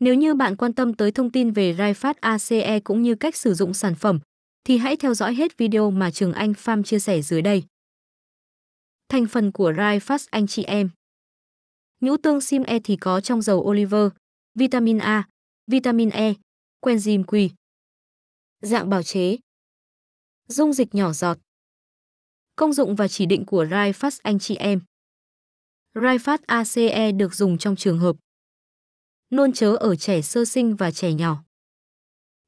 Nếu như bạn quan tâm tới thông tin về Raiffast ACE cũng như cách sử dụng sản phẩm, thì hãy theo dõi hết video mà Trường Anh Farm chia sẻ dưới đây. Thành phần của Raiffast anh chị em Nhũ tương sim E thì có trong dầu oliver, vitamin A, vitamin E, coenzyme Q. Dạng bào chế Dung dịch nhỏ giọt Công dụng và chỉ định của Raiffast anh chị em Raiffast ACE được dùng trong trường hợp nôn chớ ở trẻ sơ sinh và trẻ nhỏ.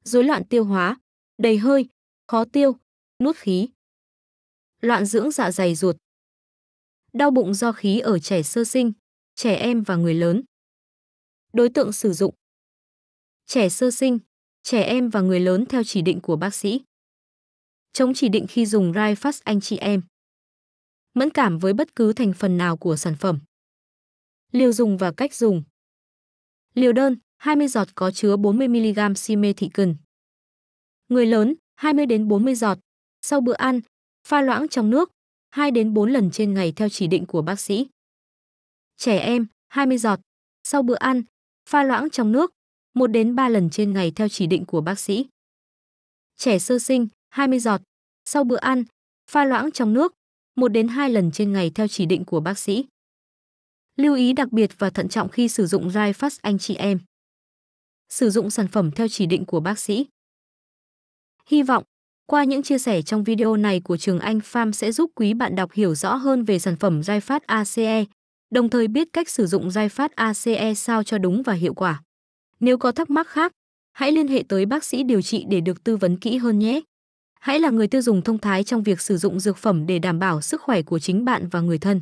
Rối loạn tiêu hóa, đầy hơi, khó tiêu, nuốt khí. Loạn dưỡng dạ dày ruột. Đau bụng do khí ở trẻ sơ sinh, trẻ em và người lớn. Đối tượng sử dụng. Trẻ sơ sinh, trẻ em và người lớn theo chỉ định của bác sĩ. Chống chỉ định khi dùng Rifast anh chị em. Mẫn cảm với bất cứ thành phần nào của sản phẩm. Liều dùng và cách dùng. Liều đơn 20 giọt có chứa 40 mg simethicone Người lớn 20 đến 40 giọt. Sau bữa ăn, pha loãng trong nước 2 đến 4 lần trên ngày theo chỉ định của bác sĩ. Trẻ em 20 giọt. Sau bữa ăn, pha loãng trong nước 1 đến 3 lần trên ngày theo chỉ định của bác sĩ. Trẻ sơ sinh 20 giọt. Sau bữa ăn, pha loãng trong nước 1 đến 2 lần trên ngày theo chỉ định của bác sĩ. Lưu ý đặc biệt và thận trọng khi sử dụng Rai anh chị em. Sử dụng sản phẩm theo chỉ định của bác sĩ. Hy vọng, qua những chia sẻ trong video này của Trường Anh Farm sẽ giúp quý bạn đọc hiểu rõ hơn về sản phẩm Rai ACE, đồng thời biết cách sử dụng Rai ACE sao cho đúng và hiệu quả. Nếu có thắc mắc khác, hãy liên hệ tới bác sĩ điều trị để được tư vấn kỹ hơn nhé. Hãy là người tiêu dùng thông thái trong việc sử dụng dược phẩm để đảm bảo sức khỏe của chính bạn và người thân.